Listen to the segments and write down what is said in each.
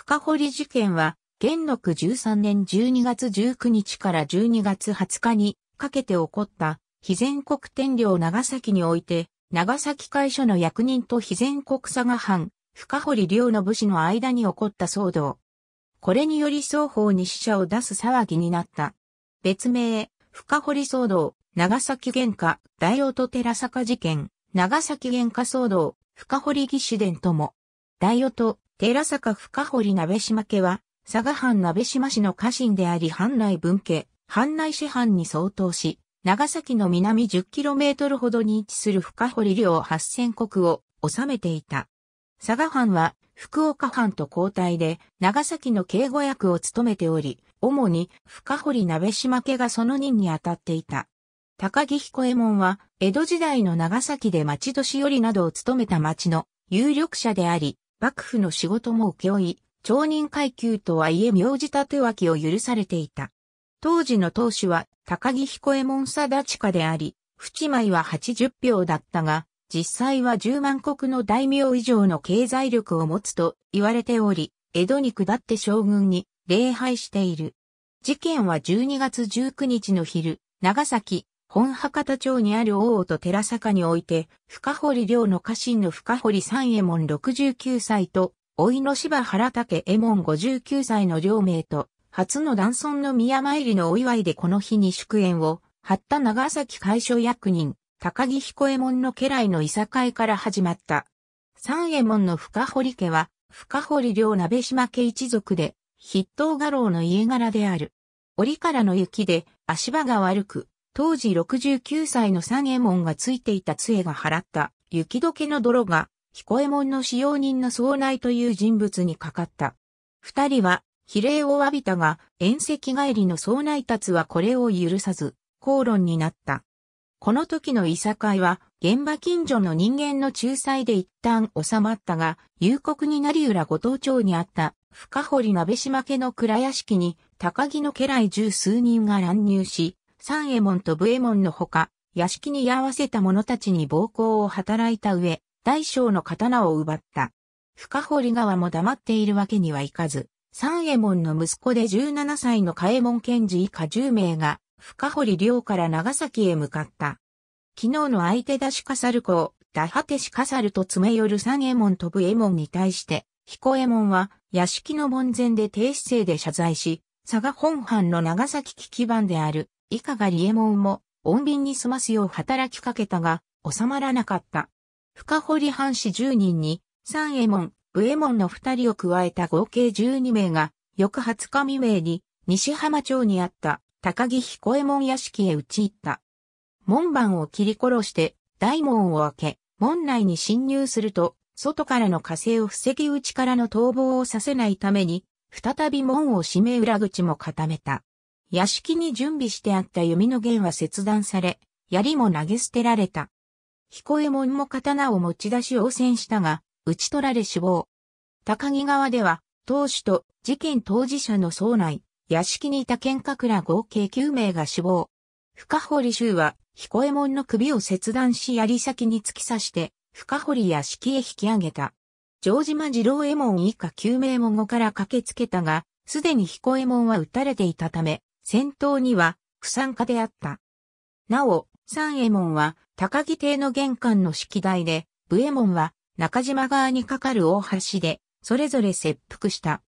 深堀事件は、元禄13年12月19日から12月20日にかけて起こった、非全国天領長崎において、長崎会所の役人と非全国佐賀藩、深堀領の武士の間に起こった騒動。これにより双方に死者を出す騒ぎになった。別名、深堀騒動、長崎原価、大音寺坂事件、長崎原価騒動、深堀義士伝とも。大音、寺坂深堀鍋島家は、佐賀藩鍋島市の家臣であり藩内分家、藩内市藩に相当し、長崎の南 10km ほどに位置する深堀領8000国を治めていた。佐賀藩は福岡藩と交代で長崎の警護役を務めており、主に深堀鍋島家がその任に当たっていた。高木彦右衛門は江戸時代の長崎で町年寄りなどを務めた町の有力者であり、幕府の仕事も請負い、町人階級とはいえ名字立て脇を許されていた。当時の当主は高木彦右衛門貞親であり、淵米は80票だったが、実際は10万国の大名以上の経済力を持つと言われており、江戸に下って将軍に礼拝している。事件は12月19日の昼、長崎、本博多町にある大と寺坂において、深堀良の家臣の深堀三右衛門69歳と、老いの芝原武右衛門59歳の両名と、初の男尊の宮参りのお祝いでこの日に祝宴を、張った長崎会所役人、高木彦右衛門の家来のいさかいから始まった。三右衛門の深堀家は、深堀良鍋島家一族で、筆頭画廊の家柄である。折からの雪で足場が悪く、当時69歳の三右衛門がついていた杖が払った雪解けの泥が彦右衛門の使用人の総内という人物にかかった。二人は比例を詫びたが、遠赤帰りの総内達はこれを許さず、口論になった。この時のいさかいは、現場近所の人間の仲裁で一旦収まったが、夕刻に成浦五島町にあった深堀鍋島家の倉屋敷に、高木の家来十数人が乱入し、三右衛門と武右衛門のほか、屋敷に居合わせた者たちに暴行を働いた上、大将の刀を奪った。深堀川も黙っているわけにはいかず、三右衛門の息子で17歳の嘉右衛門賢治以下10名が、深堀領から長崎へ向かった。昨日の相手出し飾る子を、打果てし飾ると詰め寄る三右衛門と武右衛門に対して、彦右衛門は、屋敷の門前で停止制で謝罪し、佐賀本藩の長崎危機版である、以下が利右衛門も、穏便に済ますよう働きかけたが、収まらなかった。深堀藩士10人に、三右衛門、右衛門の2人を加えた合計12名が、翌20日未明に、西浜町にあった高木彦右衛門屋敷へ打ち入った。門番を切り殺して、大門を開け、門内に侵入すると、外からの火星を防ぎ内からの逃亡をさせないために、再び門を閉め裏口も固めた。屋敷に準備してあった弓の弦は切断され、槍も投げ捨てられた。彦右衛門も刀を持ち出し応戦したが、打ち取られ死亡。高木川では、当主と事件当事者の総内、屋敷にいた剣嘩ら合計9名が死亡。深堀衆は、彦右衛門の首を切断し槍先に突き刺して、深堀屋敷へ引き上げた。城島次郎右衛門以下9名も後から駆けつけたが、すでに彦右衛門は撃たれていたため、戦闘には不参加であった。なお、三右衛門は高木邸の玄関の式台で、武右衛門は中島側にかかる大橋で、それぞれ切腹した。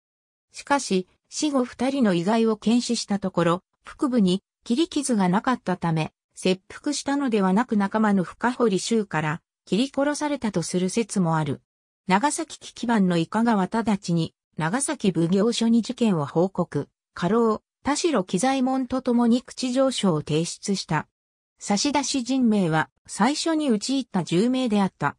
しかし、死後二人の遺骸を検視したところ、腹部に切り傷がなかったため、切腹したのではなく仲間の深堀衆から切り殺されたとする説もある。長崎危機版のいかがは直ちに、長崎奉行所に事件を報告、過労、田代喜左衛門と共に口上書を提出した。差出人名は最初に打ち入った10名であった。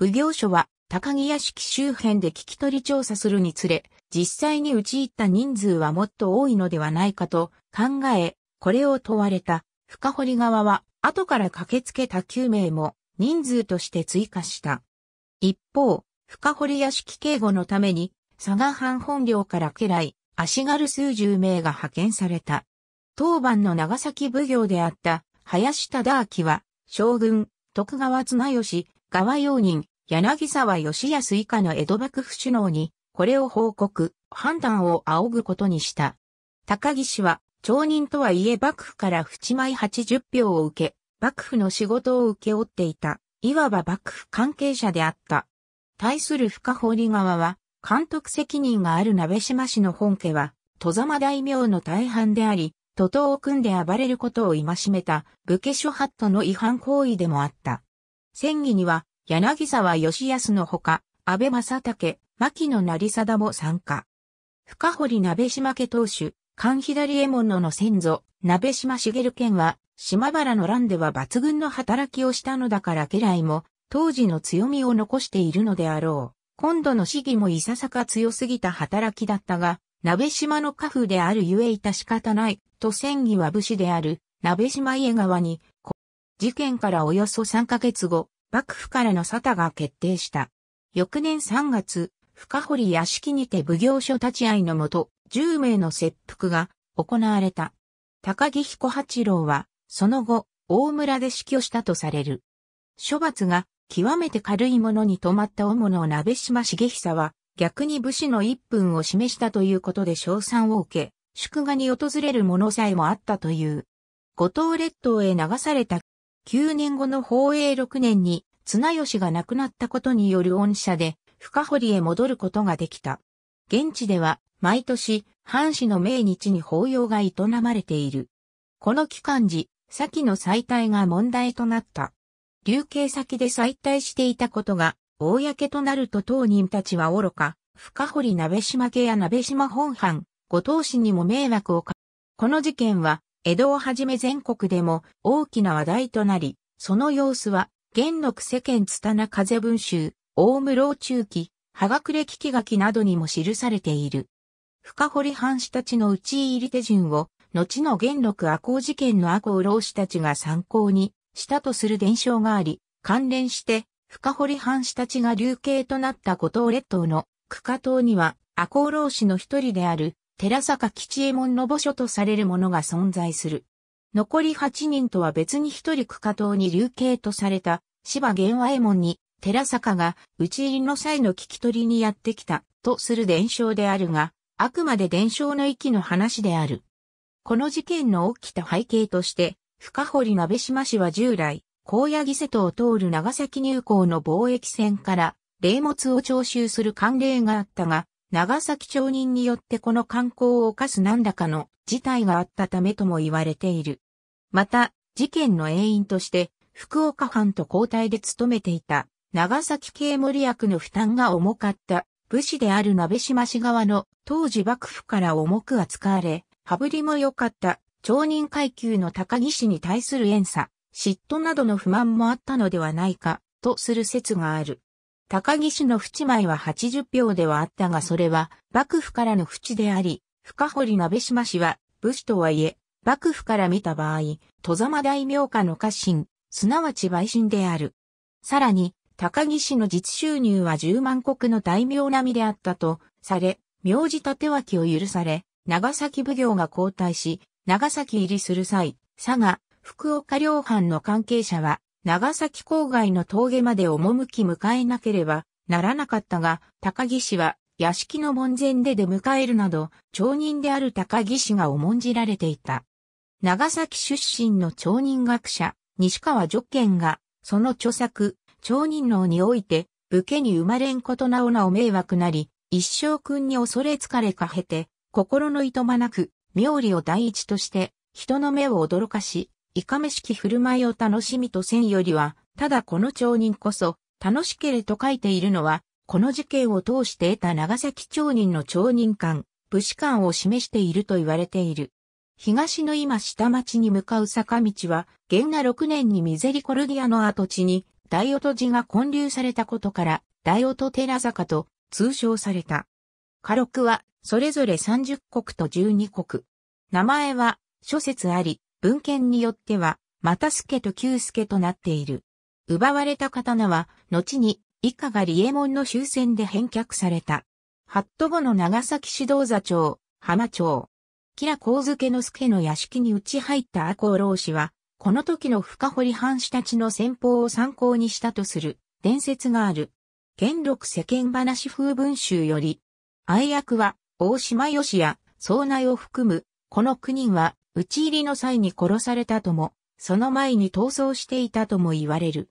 奉行所は高木屋敷周辺で聞き取り調査するにつれ、実際に打ち入った人数はもっと多いのではないかと考え、これを問われた深堀側は後から駆けつけた9名も人数として追加した。一方、深堀屋敷警護のために佐賀藩本領から家来、足軽数十名が派遣された。当番の長崎奉行であった林忠明は、将軍、徳川綱吉、川用人、柳沢義康以下の江戸幕府首脳に、これを報告、判断を仰ぐことにした。高木氏は、町人とはいえ幕府から淵米八十票を受け、幕府の仕事を受け負っていた、いわば幕府関係者であった。対する深堀川は、監督責任がある鍋島氏の本家は、戸様大名の大半であり、徒党を組んで暴れることを戒めた武家諸法度の違反行為でもあった。戦議には、柳沢義康のほか、安倍正武、牧野成貞も参加。深堀鍋島家当主、菅左衛門のの先祖、鍋島茂県は、島原の乱では抜群の働きをしたのだから家来も、当時の強みを残しているのであろう。今度の市議もいささか強すぎた働きだったが、鍋島の家父であるゆえいた仕方ない、と戦議は武士である、鍋島家川に、事件からおよそ3ヶ月後、幕府からの沙汰が決定した。翌年3月、深堀屋敷にて奉行所立ち会いのもと、10名の切腹が行われた。高木彦八郎は、その後、大村で死去したとされる。処罰が極めて軽いものに止まった主の鍋島茂久は、逆に武士の一分を示したということで賞賛を受け、祝賀に訪れるものさえもあったという。五島列島へ流された9年後の宝永6年に、綱吉が亡くなったことによる恩赦で、深堀へ戻ることができた。現地では、毎年、藩士の命日に法要が営まれている。この期間時、先の再退が問題となった。流刑先で再退していたことが、公となると当人たちは愚か、深堀鍋島家や鍋島本藩、後藤氏にも迷惑をか。この事件は、江戸をはじめ全国でも大きな話題となり、その様子は、元禄世間つたな風文集、大室中期、葉隠れ聞き書きなどにも記されている。深堀藩士たちの討ち入り手順を、後の元禄赤行事件の赤行老師たちが参考にしたとする伝承があり、関連して、深堀藩士たちが流刑となった五島列島の区下島には、赤穂浪士の一人である、寺坂吉右衛門の墓所とされるものが存在する。残り八人とは別に一人区下島に流刑とされた、芝玄和右衛門に、寺坂が討ち入りの際の聞き取りにやってきた、とする伝承であるが、あくまで伝承の域の話である。この事件の起きた背景として、深堀鍋島市は従来、高野木瀬戸を通る長崎入港の貿易船から、霊物を徴収する慣例があったが、長崎町人によってこの観光を犯す何らかの事態があったためとも言われている。また、事件の原因として、福岡藩と交代で勤めていた、長崎系森役の負担が重かった武士である鍋島氏側の当時幕府から重く扱われ、羽振りも良かった町人階級の高木氏に対する怨嗟、嫉妬などの不満もあったのではないか、とする説がある。高木氏の淵前は80票ではあったがそれは幕府からの淵であり、深堀鍋島氏は武士とはいえ、幕府から見た場合、戸様大名家の家臣、すなわち陪臣である。さらに、高木氏の実収入は10万国の大名並みであったとされ、名字立脇を許され、長崎奉行が交代し、長崎入りする際、佐賀、福岡両藩の関係者は、長崎郊外の峠まで赴き迎えなければならなかったが、高木氏は屋敷の門前で出迎えるなど、町人である高木氏が重んじられていた。長崎出身の町人学者、西川助賢が、その著作、町人能において、武家に生まれんことなおなお迷惑なり、一生君に恐れ疲れかへて、心のいとまなく、妙理を第一として、人の目を驚かし、いかめしき振る舞いを楽しみとせんよりは、ただこの町人こそ、楽しけれと書いているのは、この事件を通して得た長崎町人の町人間、武士間を示していると言われている。東の今下町に向かう坂道は、元和6年にミゼリコルディアの跡地に、大音寺が建立されたことから、大音寺坂と通称された。はそれぞれ30国と12国。名前は諸説あり、文献によっては、又助と旧助となっている。奪われた刀は、後に、以下が利右衛門の終戦で返却された。ハット後の長崎指導座長、浜町。吉良光助の助の屋敷に打ち入った赤穂老子は、この時の深堀藩士たちの戦法を参考にしたとする伝説がある。元禄世間話風文集より、愛役は大島義也、総内を含む、この9人は、討ち入りの際に殺されたとも、その前に逃走していたとも言われる。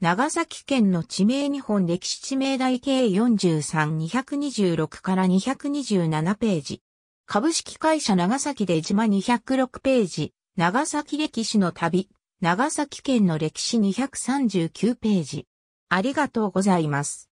長崎県の地名日本歴史地名台計43226から227ページ。株式会社長崎で島206ページ。長崎歴史の旅。長崎県の歴史239ページ。ありがとうございます。